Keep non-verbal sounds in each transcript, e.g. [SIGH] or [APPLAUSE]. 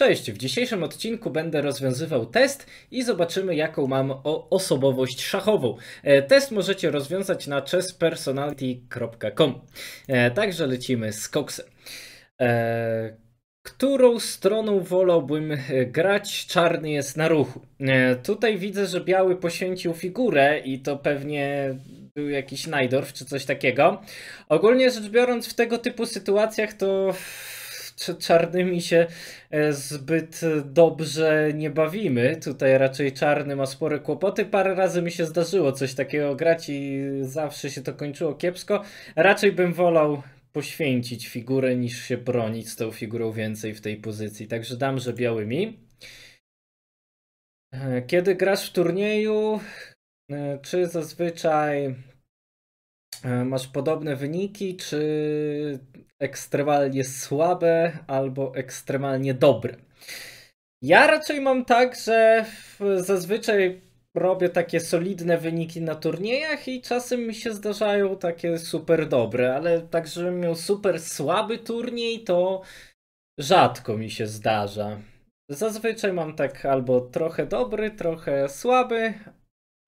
Cześć, w dzisiejszym odcinku będę rozwiązywał test i zobaczymy jaką mam osobowość szachową. E, test możecie rozwiązać na chesspersonality.com. E, także lecimy z koksem. E, którą stroną wolałbym grać? Czarny jest na ruchu. Tutaj widzę, że biały poświęcił figurę i to pewnie był jakiś Najdorf czy coś takiego. Ogólnie rzecz biorąc w tego typu sytuacjach to czarnymi się e, zbyt dobrze nie bawimy. Tutaj raczej czarny ma spore kłopoty. Parę razy mi się zdarzyło coś takiego grać i zawsze się to kończyło kiepsko. Raczej bym wolał poświęcić figurę niż się bronić z tą figurą więcej w tej pozycji. Także dam, że białymi. E, kiedy grasz w turnieju, e, czy zazwyczaj E, masz podobne wyniki, czy ekstremalnie słabe albo ekstremalnie dobre. Ja raczej mam tak, że zazwyczaj robię takie solidne wyniki na turniejach i czasem mi się zdarzają takie super dobre, ale tak, żebym miał super słaby turniej, to rzadko mi się zdarza. Zazwyczaj mam tak albo trochę dobry, trochę słaby,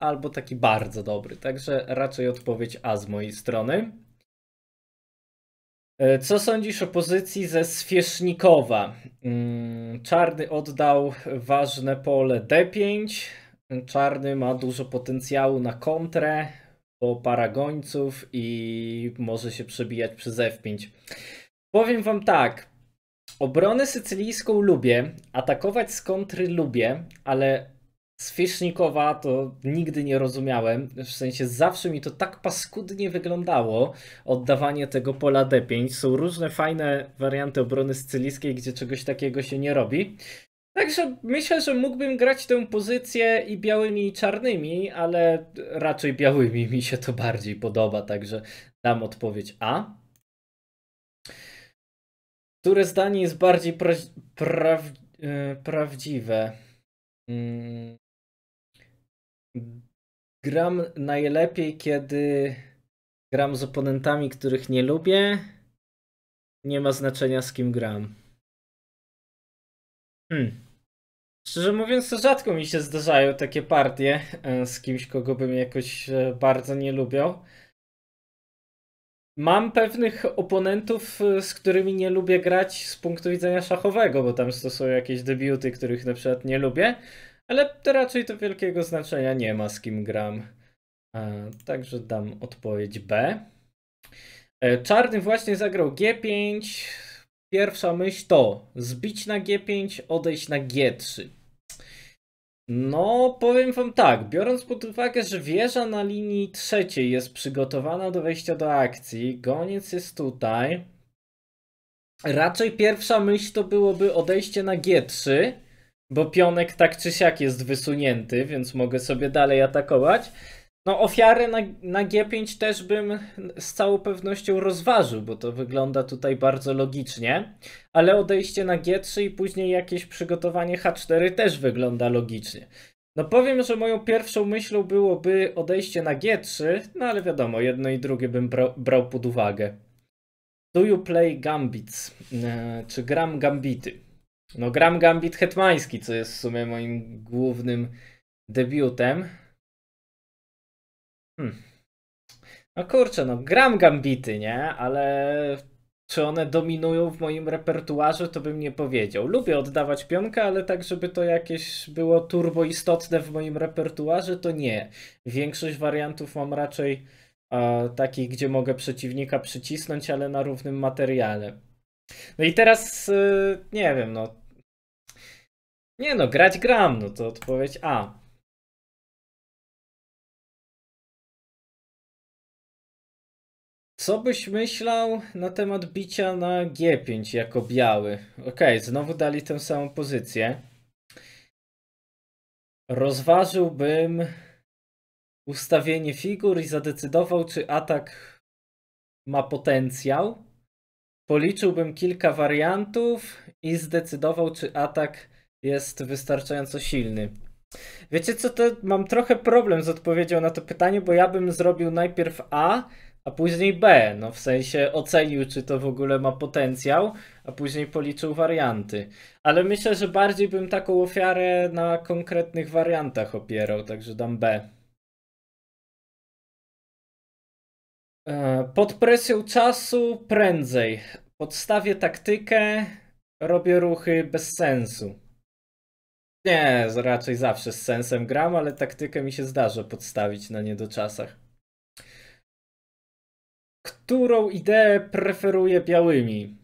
albo taki bardzo dobry. Także raczej odpowiedź A z mojej strony. E, co sądzisz o pozycji ze Świesznikowa? Mm, czarny oddał ważne pole D5. Czarny ma dużo potencjału na kontrę, po paragońców i może się przebijać przez F5. Powiem wam tak. Obronę sycylijską lubię, atakować z kontry lubię, ale Swisznikowa to nigdy nie rozumiałem, w sensie zawsze mi to tak paskudnie wyglądało, oddawanie tego pola D5. Są różne fajne warianty obrony scylijskiej, gdzie czegoś takiego się nie robi. Także myślę, że mógłbym grać tę pozycję i białymi i czarnymi, ale raczej białymi mi się to bardziej podoba, także dam odpowiedź A. Które zdanie jest bardziej pra pra e, prawdziwe? Hmm. Gram najlepiej, kiedy gram z oponentami, których nie lubię. Nie ma znaczenia z kim gram. Hmm. Szczerze mówiąc, to rzadko mi się zdarzają takie partie e, z kimś, kogo bym jakoś e, bardzo nie lubił. Mam pewnych oponentów, e, z którymi nie lubię grać z punktu widzenia szachowego, bo tam stosują jakieś debiuty, których na przykład nie lubię ale to raczej to wielkiego znaczenia nie ma, z kim gram. Także dam odpowiedź B. E, czarny właśnie zagrał G5. Pierwsza myśl to zbić na G5, odejść na G3. No, powiem wam tak, biorąc pod uwagę, że wieża na linii trzeciej jest przygotowana do wejścia do akcji, goniec jest tutaj. Raczej pierwsza myśl to byłoby odejście na G3, bo pionek tak czy siak jest wysunięty, więc mogę sobie dalej atakować. No ofiarę na, na G5 też bym z całą pewnością rozważył, bo to wygląda tutaj bardzo logicznie, ale odejście na G3 i później jakieś przygotowanie H4 też wygląda logicznie. No powiem, że moją pierwszą myślą byłoby odejście na G3, no ale wiadomo, jedno i drugie bym brał pod uwagę. Do you play gambits? E, czy gram gambity? No gram Gambit Hetmański, co jest w sumie moim głównym debiutem. Hmm. No kurczę, no gram Gambity, nie? Ale czy one dominują w moim repertuarze, to bym nie powiedział. Lubię oddawać pionkę, ale tak, żeby to jakieś było turbo istotne w moim repertuarze, to nie. Większość wariantów mam raczej e, takich, gdzie mogę przeciwnika przycisnąć, ale na równym materiale. No i teraz, e, nie wiem, no nie no, grać gram, no to odpowiedź A. Co byś myślał na temat bicia na G5 jako biały? Ok, znowu dali tę samą pozycję. Rozważyłbym ustawienie figur i zadecydował, czy atak ma potencjał. Policzyłbym kilka wariantów i zdecydował, czy atak jest wystarczająco silny. Wiecie co, to mam trochę problem z odpowiedzią na to pytanie, bo ja bym zrobił najpierw A, a później B, no w sensie ocenił, czy to w ogóle ma potencjał, a później policzył warianty. Ale myślę, że bardziej bym taką ofiarę na konkretnych wariantach opierał, także dam B. E, pod presją czasu prędzej. Podstawię taktykę, robię ruchy bez sensu. Nie, raczej zawsze z sensem gram, ale taktykę mi się zdarza podstawić na niedoczasach. Którą ideę preferuję białymi?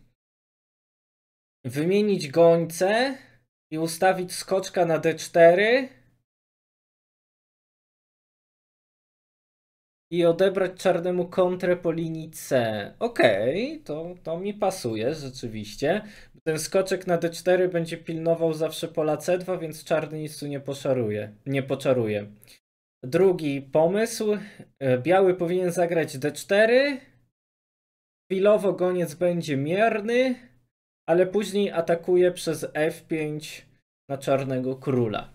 Wymienić gońce i ustawić skoczka na D4 i odebrać czarnemu kontrę po linii C. Okej, okay, to, to mi pasuje rzeczywiście. Ten skoczek na D4 będzie pilnował zawsze pola C2, więc czarny nic tu nie poszaruje, nie poczaruje. Drugi pomysł. E, biały powinien zagrać D4. Chwilowo goniec będzie mierny, ale później atakuje przez F5 na czarnego króla.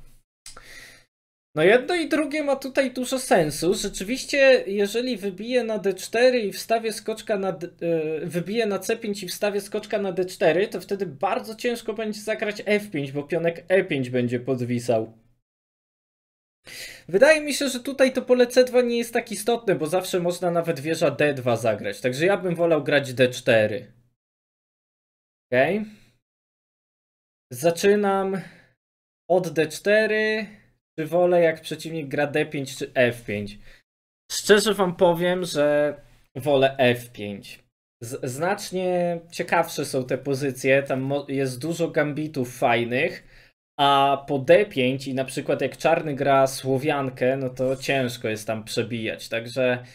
No jedno i drugie ma tutaj dużo sensu. Rzeczywiście, jeżeli wybiję na d4 i wstawię skoczka na d, e, wybiję na c5 i wstawię skoczka na d4, to wtedy bardzo ciężko będzie zagrać f5, bo pionek e5 będzie podwisał. Wydaje mi się, że tutaj to pole c2 nie jest tak istotne, bo zawsze można nawet wieża d2 zagrać. Także ja bym wolał grać d4. Ok. Okay. Zaczynam od d4 czy wolę jak przeciwnik gra D5 czy F5? Szczerze wam powiem, że wolę F5. Z znacznie ciekawsze są te pozycje, tam jest dużo gambitów fajnych, a po D5 i na przykład jak czarny gra Słowiankę, no to ciężko jest tam przebijać, także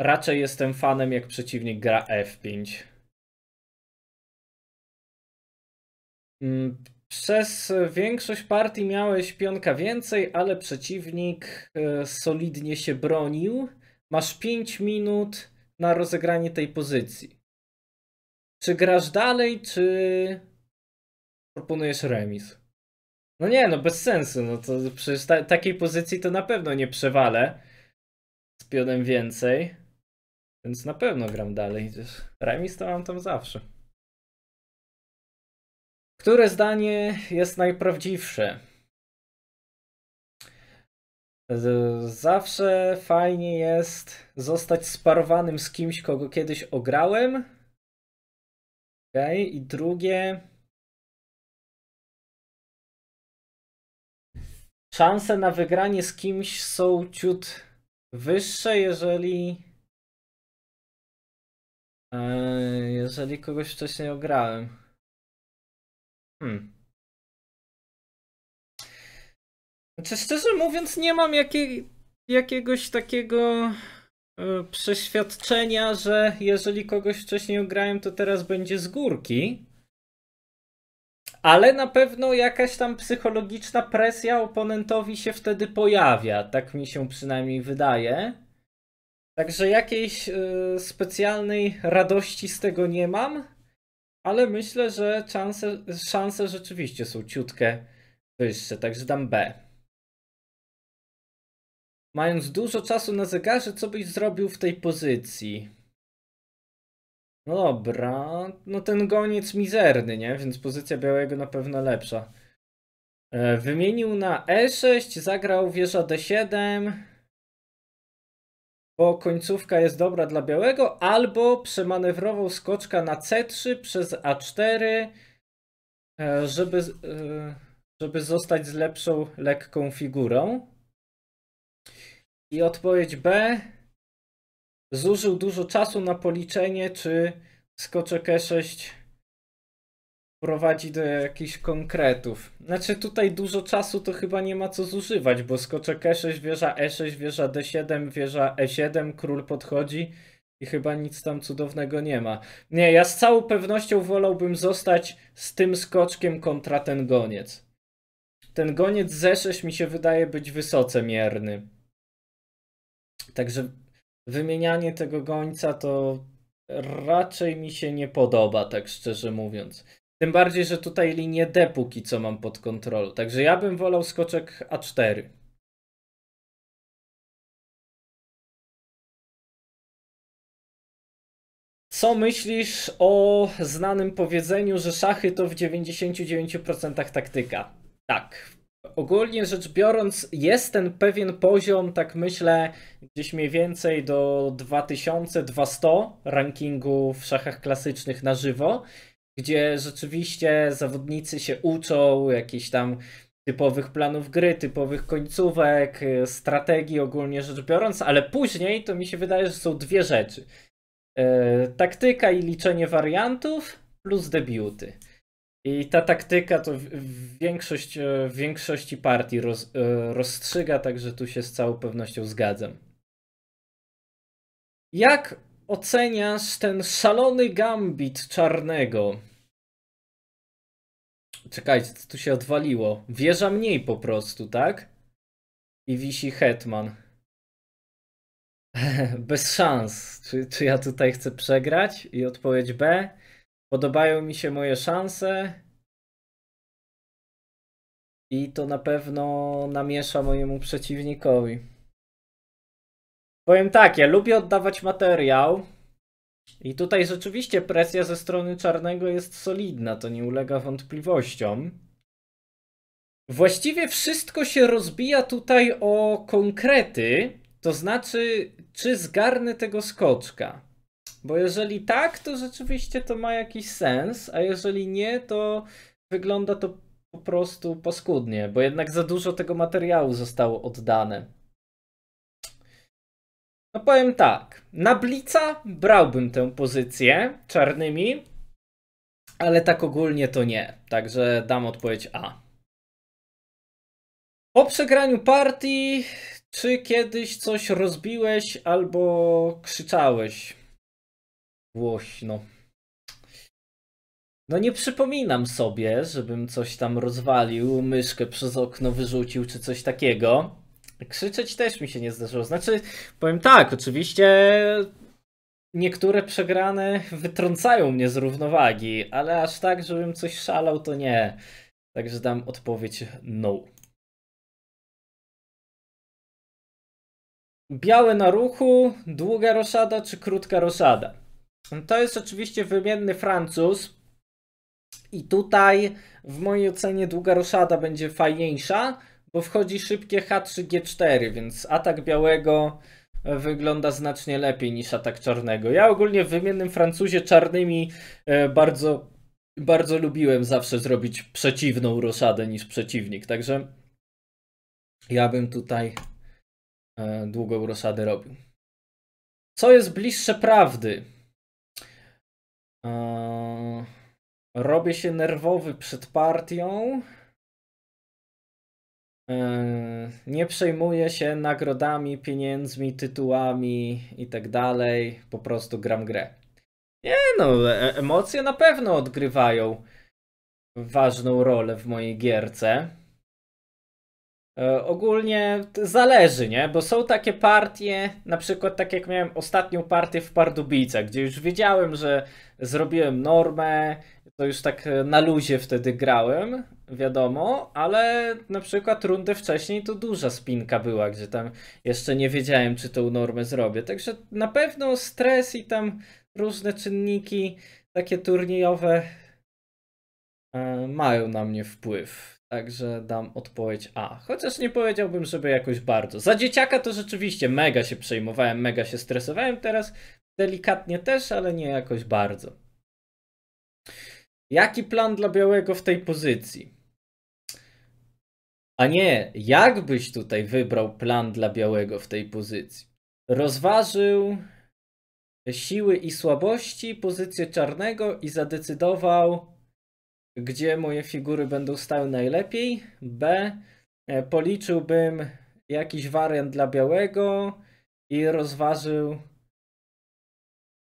raczej jestem fanem jak przeciwnik gra F5. Przez większość partii miałeś pionka więcej, ale przeciwnik e, solidnie się bronił. Masz 5 minut na rozegranie tej pozycji. Czy grasz dalej, czy proponujesz remis? No nie, no bez sensu. No to przecież ta takiej pozycji to na pewno nie przewalę z pionem więcej. Więc na pewno gram dalej. Remis to mam tam zawsze. Które zdanie jest najprawdziwsze? Zawsze fajnie jest zostać sparowanym z kimś, kogo kiedyś ograłem. OK. I drugie. Szanse na wygranie z kimś są ciut wyższe, jeżeli. E, jeżeli kogoś wcześniej ograłem. Hmm. Znaczy, szczerze mówiąc, nie mam jakiej, jakiegoś takiego y, przeświadczenia, że jeżeli kogoś wcześniej ograłem, to teraz będzie z górki. Ale na pewno jakaś tam psychologiczna presja oponentowi się wtedy pojawia. Tak mi się przynajmniej wydaje. Także jakiejś y, specjalnej radości z tego nie mam ale myślę, że szanse, szanse rzeczywiście są ciutkę wyższe, także dam B. Mając dużo czasu na zegarze, co byś zrobił w tej pozycji? No dobra, no ten goniec mizerny, nie? Więc pozycja białego na pewno lepsza. E, wymienił na E6, zagrał wieża D7, bo końcówka jest dobra dla białego, albo przemanewrował skoczka na C3 przez A4, e, żeby, e, żeby zostać z lepszą, lekką figurą. I odpowiedź B. Zużył dużo czasu na policzenie, czy skoczek E6 prowadzi do jakichś konkretów. Znaczy tutaj dużo czasu to chyba nie ma co zużywać, bo skoczek E6, wieża E6, wieża D7, wieża E7, król podchodzi i chyba nic tam cudownego nie ma. Nie, ja z całą pewnością wolałbym zostać z tym skoczkiem kontra ten goniec. Ten goniec z E6 mi się wydaje być wysoce mierny. Także wymienianie tego gońca to raczej mi się nie podoba, tak szczerze mówiąc. Tym bardziej, że tutaj linię D póki co mam pod kontrolą. Także ja bym wolał skoczek A4. Co myślisz o znanym powiedzeniu, że szachy to w 99% taktyka? Tak. Ogólnie rzecz biorąc, jest ten pewien poziom, tak myślę, gdzieś mniej więcej do 2000-2100 rankingu w szachach klasycznych na żywo, gdzie rzeczywiście zawodnicy się uczą jakichś tam typowych planów gry, typowych końcówek, y, strategii ogólnie rzecz biorąc, ale później to mi się wydaje, że są dwie rzeczy. Y, taktyka i liczenie wariantów plus debiuty. I ta taktyka to większość, y, w większości partii roz, rozstrzyga, także tu się z całą pewnością zgadzam. Jak oceniasz ten szalony gambit czarnego? Czekajcie, co tu się odwaliło? Wieża mniej po prostu, tak? I wisi Hetman. [LAUGHS] Bez szans. Czy, czy ja tutaj chcę przegrać? I odpowiedź B. Podobają mi się moje szanse. I to na pewno namiesza mojemu przeciwnikowi. Powiem tak, ja lubię oddawać materiał. I tutaj rzeczywiście presja ze strony czarnego jest solidna, to nie ulega wątpliwościom. Właściwie wszystko się rozbija tutaj o konkrety, to znaczy, czy zgarnę tego skoczka. Bo jeżeli tak, to rzeczywiście to ma jakiś sens, a jeżeli nie, to wygląda to po prostu paskudnie, bo jednak za dużo tego materiału zostało oddane. No powiem tak, na Blica brałbym tę pozycję czarnymi, ale tak ogólnie to nie. Także dam odpowiedź A. Po przegraniu partii, czy kiedyś coś rozbiłeś albo krzyczałeś głośno? No nie przypominam sobie, żebym coś tam rozwalił, myszkę przez okno wyrzucił czy coś takiego. Krzyczeć też mi się nie zdarzyło. Znaczy, powiem tak, oczywiście niektóre przegrane wytrącają mnie z równowagi, ale aż tak, żebym coś szalał, to nie. Także dam odpowiedź no. Białe na ruchu, długa roszada czy krótka roszada? To jest oczywiście wymienny Francuz. I tutaj w mojej ocenie długa roszada będzie fajniejsza, bo wchodzi szybkie H3G4, więc atak białego wygląda znacznie lepiej niż atak czarnego. Ja ogólnie w wymiennym Francuzie czarnymi e, bardzo, bardzo lubiłem zawsze zrobić przeciwną roszadę niż przeciwnik, także ja bym tutaj e, długą roszadę robił. Co jest bliższe prawdy? E, robię się nerwowy przed partią. Yy, nie przejmuję się nagrodami, pieniędzmi, tytułami i tak dalej, po prostu gram grę. Nie no, e, emocje na pewno odgrywają ważną rolę w mojej gierce. E, ogólnie zależy, nie? Bo są takie partie, na przykład tak jak miałem ostatnią partię w Pardubicach, gdzie już wiedziałem, że zrobiłem normę, to już tak e, na luzie wtedy grałem, wiadomo, ale na przykład rundę wcześniej to duża spinka była, gdzie tam jeszcze nie wiedziałem, czy tą normę zrobię. Także na pewno stres i tam różne czynniki takie turniejowe e, mają na mnie wpływ. Także dam odpowiedź A. Chociaż nie powiedziałbym, żeby jakoś bardzo. Za dzieciaka to rzeczywiście mega się przejmowałem, mega się stresowałem. Teraz delikatnie też, ale nie jakoś bardzo. Jaki plan dla Białego w tej pozycji? A nie, jakbyś tutaj wybrał plan dla Białego w tej pozycji? Rozważył siły i słabości, pozycję czarnego i zadecydował, gdzie moje figury będą stały najlepiej. B, e, policzyłbym jakiś wariant dla białego i rozważył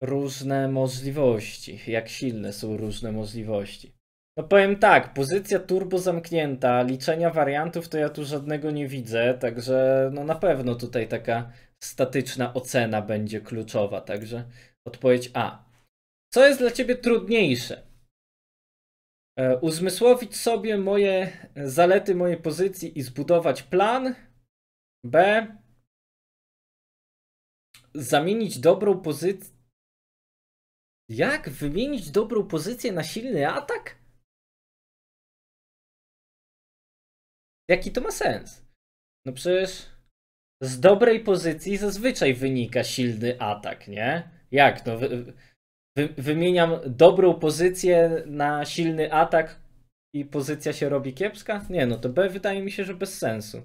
różne możliwości, jak silne są różne możliwości. No powiem tak, pozycja turbo zamknięta, liczenia wariantów to ja tu żadnego nie widzę, także no na pewno tutaj taka statyczna ocena będzie kluczowa, także odpowiedź A. Co jest dla Ciebie trudniejsze? E, uzmysłowić sobie moje e, zalety mojej pozycji i zbudować plan. B. Zamienić dobrą pozycję. Jak wymienić dobrą pozycję na silny atak? Jaki to ma sens? No przecież z dobrej pozycji zazwyczaj wynika silny atak, nie? Jak to? No? Wy, wymieniam dobrą pozycję na silny atak i pozycja się robi kiepska? Nie, no to B wydaje mi się, że bez sensu.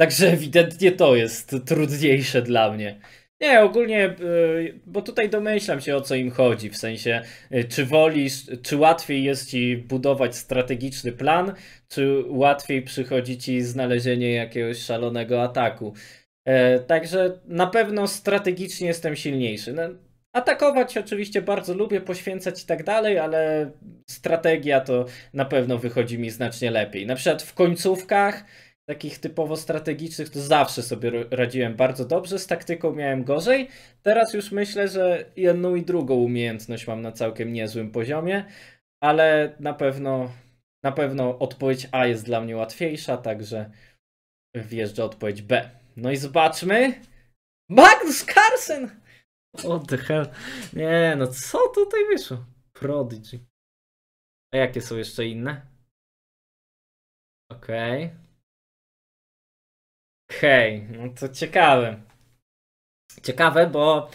Także ewidentnie to jest trudniejsze dla mnie. Nie, ogólnie, y, bo tutaj domyślam się o co im chodzi, w sensie y, czy wolisz, czy łatwiej jest ci budować strategiczny plan, czy łatwiej przychodzi ci znalezienie jakiegoś szalonego ataku. E, także na pewno strategicznie jestem silniejszy. No, atakować oczywiście bardzo lubię, poświęcać i tak dalej, ale strategia to na pewno wychodzi mi znacznie lepiej. Na przykład w końcówkach takich typowo strategicznych to zawsze sobie radziłem bardzo dobrze, z taktyką miałem gorzej. Teraz już myślę, że jedną i drugą umiejętność mam na całkiem niezłym poziomie, ale na pewno na pewno odpowiedź A jest dla mnie łatwiejsza, także wjeżdża odpowiedź B. No i zobaczmy. Magnus Carlsen! What the hell? Nie, no co tutaj wyszło? Prodigy. A jakie są jeszcze inne? Okej. Okay. Okej, okay, no to ciekawe. Ciekawe, bo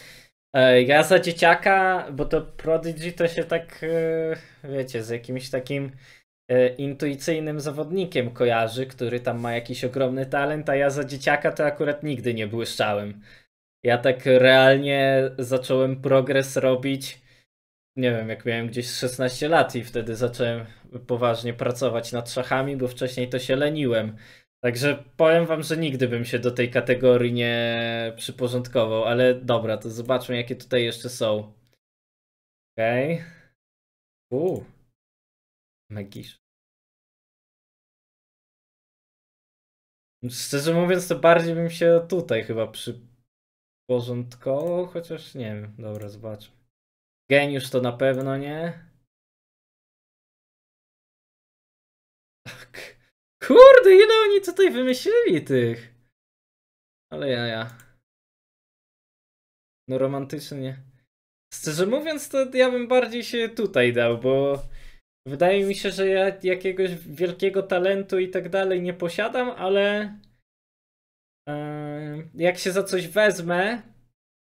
e, ja za dzieciaka, bo to Prodigy to się tak, e, wiecie, z jakimś takim E, intuicyjnym zawodnikiem kojarzy, który tam ma jakiś ogromny talent, a ja za dzieciaka to akurat nigdy nie błyszczałem. Ja tak realnie zacząłem progres robić, nie wiem, jak miałem gdzieś 16 lat i wtedy zacząłem poważnie pracować nad szachami, bo wcześniej to się leniłem. Także powiem wam, że nigdy bym się do tej kategorii nie przyporządkował, ale dobra, to zobaczmy jakie tutaj jeszcze są. Okej. Okay. Uuu. Megisz. Szczerze mówiąc, to bardziej bym się tutaj chyba przyporządkował, chociaż nie wiem. Dobra, zobaczę. Geniusz to na pewno nie. Tak. Kurde, ile oni tutaj wymyślili tych. Ale ja, ja. No romantycznie. Szczerze mówiąc, to ja bym bardziej się tutaj dał, bo Wydaje mi się, że ja jakiegoś wielkiego talentu i tak dalej nie posiadam, ale e, jak się za coś wezmę,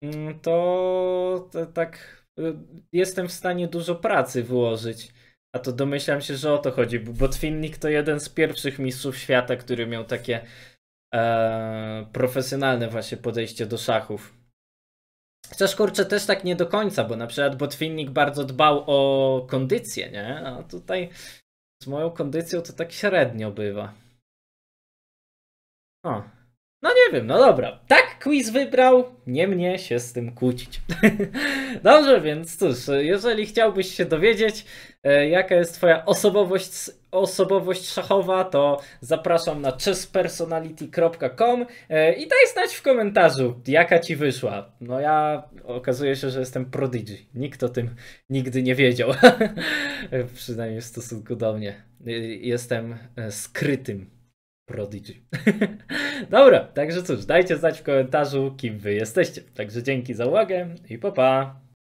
mm, to, tak e, jestem w stanie dużo pracy wyłożyć. A to domyślam się, że o to chodzi, bo Botwinnik to jeden z pierwszych mistrzów świata, który miał takie e, profesjonalne właśnie podejście do szachów. Chociaż kurczę też tak nie do końca, bo na przykład Botwinnik bardzo dbał o kondycję, nie? A tutaj z moją kondycją to tak średnio bywa. O, no nie wiem, no dobra. Tak quiz wybrał, nie mnie się z tym kłócić. [LAUGHS] Dobrze, więc cóż, jeżeli chciałbyś się dowiedzieć, e, jaka jest twoja osobowość, osobowość szachowa, to zapraszam na chesspersonality.com e, i daj znać w komentarzu, jaka ci wyszła. No ja okazuje się, że jestem prodigy. Nikt o tym nigdy nie wiedział. [LAUGHS] Przynajmniej w stosunku do mnie. E, jestem skrytym Prodigy. [LAUGHS] Dobra, także cóż, dajcie znać w komentarzu, kim wy jesteście. Także dzięki za uwagę i pa pa!